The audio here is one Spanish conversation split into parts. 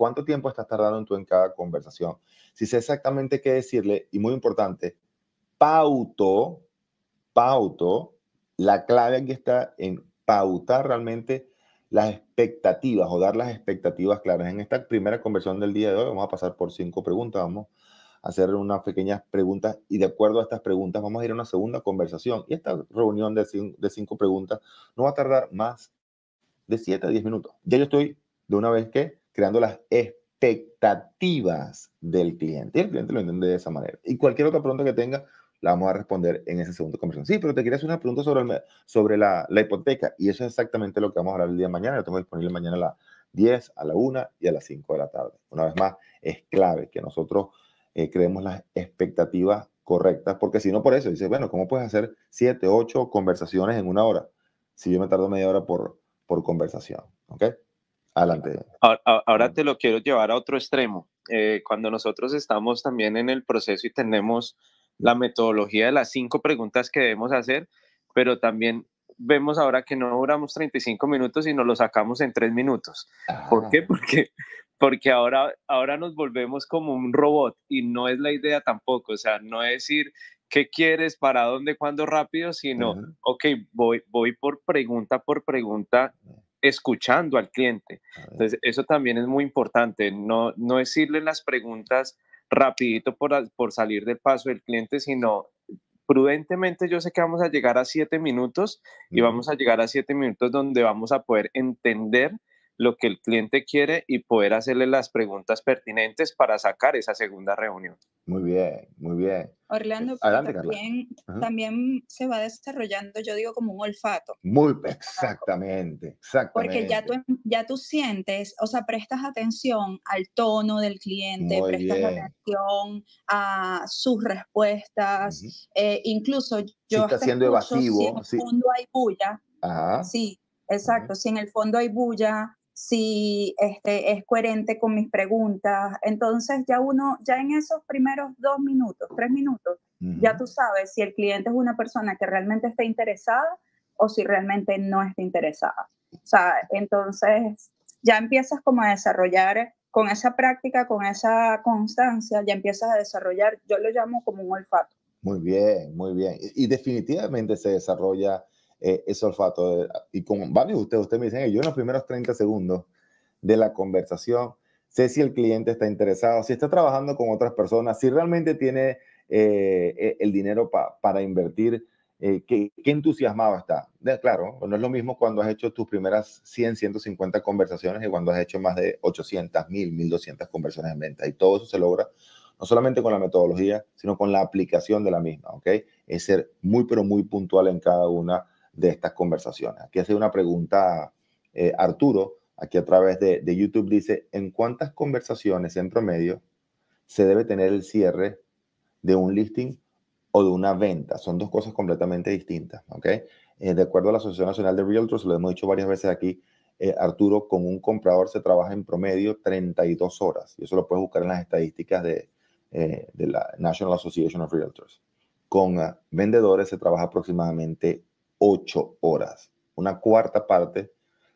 cuánto tiempo estás tardando tú en cada conversación. Si sé exactamente qué decirle, y muy importante, pauto, pauto, la clave aquí está en pautar realmente las expectativas o dar las expectativas claras. En esta primera conversión del día de hoy vamos a pasar por cinco preguntas, vamos a hacer unas pequeñas preguntas y de acuerdo a estas preguntas vamos a ir a una segunda conversación. Y esta reunión de cinco, preguntas no va a tardar más de siete a diez minutos. Ya yo estoy de una vez que creando las expectativas del cliente. Y el cliente lo entiende de esa manera. Y cualquier otra pregunta que tenga, la vamos a responder en ese segundo conversación. Sí, pero te quería hacer una pregunta sobre, sobre la, hipoteca. Y eso es exactamente lo que vamos a hablar el día de mañana. Lo tengo disponible mañana a las 10, a la 1 y a las 5 de la tarde. Una vez más, es clave que nosotros eh, creemos las expectativas correctas, porque si no por eso, dice bueno, ¿cómo puedes hacer 7, 8 conversaciones en una hora? Si yo me tardo media hora por, por conversación. ¿Ok? Adelante. Ahora, te lo quiero llevar a otro extremo. Eh, cuando nosotros estamos también en el proceso y tenemos la metodología de las cinco preguntas que debemos hacer, pero también vemos ahora que no duramos 35 minutos y nos lo sacamos en tres minutos. ¿Por qué? Ah. Porque, porque ahora, ahora nos volvemos como un robot y no es la idea tampoco. O sea, no es decir qué quieres, para dónde, cuándo, rápido, sino, ok, voy, voy por pregunta por pregunta escuchando al cliente. Entonces, eso también es muy importante, no, no decirle las preguntas rapidito por, por salir del paso del cliente, sino prudentemente yo sé que vamos a llegar a siete minutos y vamos a llegar a siete minutos donde vamos a poder entender lo que el cliente quiere y poder hacerle las preguntas pertinentes para sacar esa segunda reunión. Muy bien, muy bien. Orlando, también, también se va desarrollando, yo digo, como un olfato. Muy, exactamente, exactamente. Porque ya tú, ya tú sientes, o sea, prestas atención al tono del cliente, prestas atención a sus respuestas, eh, incluso yo... Si está siendo evasivo. Si en el fondo hay bulla. Ajá. Sí, exacto. Si en el fondo hay bulla, si este, es coherente con mis preguntas. Entonces ya uno, ya en esos primeros dos minutos, tres minutos, ya tú sabes si el cliente es una persona que realmente está interesada o si realmente no está interesada. O sea, entonces ya empiezas como a desarrollar con esa práctica, con esa constancia, ya empiezas a desarrollar, yo lo llamo como un olfato. Muy bien, muy bien. y definitivamente se desarrolla eh, ese olfato. Y con varios de ustedes, ustedes me dicen, yo en los primeros 30 segundos de la conversación sé si el cliente está interesado, si está trabajando con otras personas, si realmente tiene eh, e, el dinero para invertir, eh, qué, qué, entusiasmado está. claro, no es lo mismo cuando has hecho tus primeras 100, 150 conversaciones y cuando has hecho más de 800, 1000, 1200 conversaciones en venta. Y todo eso se logra no solamente con la metodología, sino con la aplicación de la misma, ¿ok? Es ser muy, pero muy puntual en cada una de estas conversaciones. Aquí hace una pregunta eh, Arturo, aquí a través de, YouTube, dice, ¿en cuántas conversaciones en promedio se debe tener el cierre de un listing o de una venta? Son dos cosas completamente distintas, ¿ok? Eh, de acuerdo a la Asociación Nacional de Realtors, lo hemos dicho varias veces aquí, eh, Arturo, con un comprador se trabaja en promedio 32 horas. Y eso lo puedes buscar en las estadísticas de, de la National Association of Realtors. Con ah, vendedores se trabaja aproximadamente ocho horas. Una cuarta parte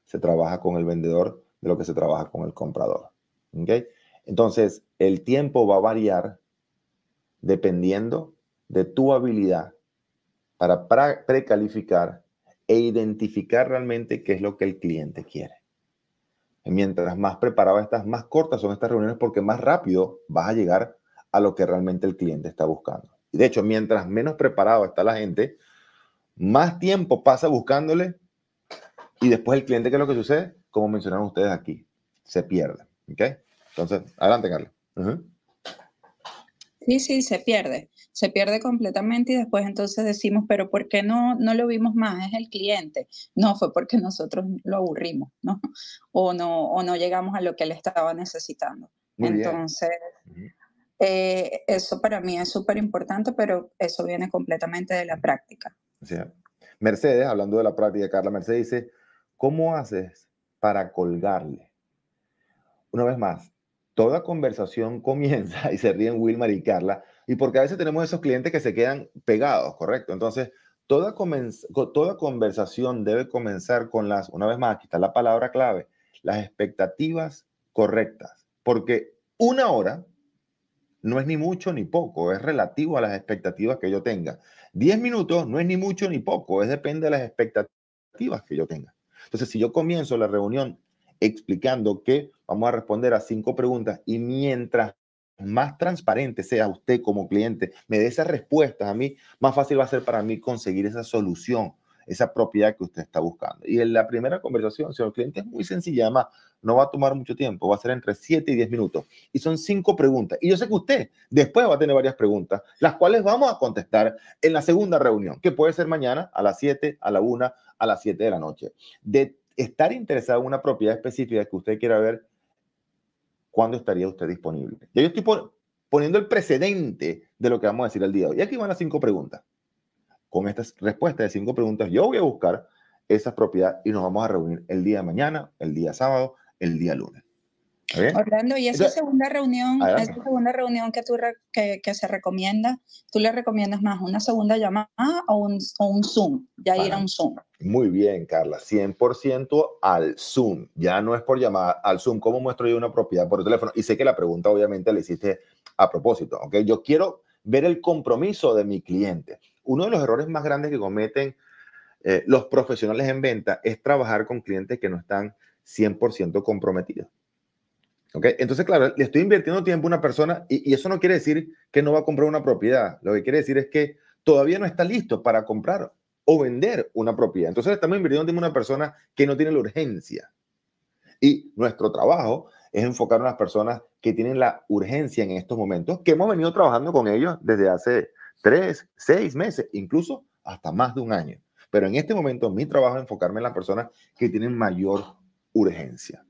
se trabaja con el vendedor de lo que se trabaja con el comprador. ¿Okay? Entonces, el tiempo va a variar dependiendo de tu habilidad para precalificar e identificar realmente qué es lo que el cliente quiere. mientras más preparado estás, más cortas son estas reuniones porque más rápido vas a llegar a lo que realmente el cliente está buscando. Y de hecho, mientras menos preparado está la gente, más tiempo pasa buscándole y después el cliente, ¿qué es lo que sucede? Como mencionaron ustedes aquí, se pierde. ¿okay? Entonces, adelante, Carla. Sí, sí, se pierde. Se pierde completamente y después entonces decimos, pero ¿por qué no, no lo vimos más? Es el cliente. No, fue porque nosotros lo aburrimos, ¿no? O no, o no llegamos a lo que él estaba necesitando. entonces, eh, eso para mí es súper importante, pero eso viene completamente de la práctica. Mercedes, hablando de la práctica, Carla Mercedes dice, ¿cómo haces para colgarle? Una vez más, toda conversación comienza y se ríen Wilmar y Carla, y porque a veces tenemos esos clientes que se quedan pegados, ¿correcto? Entonces, toda, toda conversación debe comenzar con las, una vez más, aquí está la palabra clave, las expectativas correctas, porque una hora no es ni mucho ni poco, es relativo a las expectativas que yo tenga. Diez minutos no es ni mucho ni poco, es depende de las expectativas que yo tenga. Entonces, si yo comienzo la reunión explicando que vamos a responder a cinco preguntas y mientras más transparente sea usted como cliente, me dé esas respuestas a mí, más fácil va a ser para mí conseguir esa solución esa propiedad que usted está buscando. Y en la primera conversación, señor cliente, es muy sencilla, además, no va a tomar mucho tiempo, va a ser entre 7 y 10 minutos. Y son cinco preguntas. Y yo sé que usted después va a tener varias preguntas, las cuales vamos a contestar en la segunda reunión, que puede ser mañana a las 7, a la 1, a las 7 de la noche. De estar interesado en una propiedad específica que usted quiera ver, ¿cuándo estaría usted disponible? yo estoy poniendo el precedente de lo que vamos a decir al día de hoy. Y aquí van las cinco preguntas con estas respuestas de cinco preguntas, yo voy a buscar esa propiedad y nos vamos a reunir el día de mañana, el día sábado, el día lunes. Orlando, y esa segunda reunión, segunda reunión que tú que, que, se recomienda, ¿tú le recomiendas más una segunda llamada o un, o un Zoom? Ya ir a un Zoom. Muy bien, Carla, 100% al Zoom. Ya no es por llamada, al Zoom. ¿Cómo muestro yo una propiedad por teléfono? Y sé que la pregunta obviamente la hiciste a propósito, ¿ok? Yo quiero ver el compromiso de mi cliente uno de los errores más grandes que cometen eh, los profesionales en venta es trabajar con clientes que no están 100% comprometidos. Entonces, claro, le estoy invirtiendo tiempo a una persona y, y, eso no quiere decir que no va a comprar una propiedad. Lo que quiere decir es que todavía no está listo para comprar o vender una propiedad. Entonces, estamos invirtiendo tiempo a una persona que no tiene la urgencia. Y nuestro trabajo es enfocar a las personas que tienen la urgencia en estos momentos, que hemos venido trabajando con ellos desde hace tres, seis meses, incluso hasta más de un año. Pero en este momento mi trabajo es enfocarme en las personas que tienen mayor urgencia.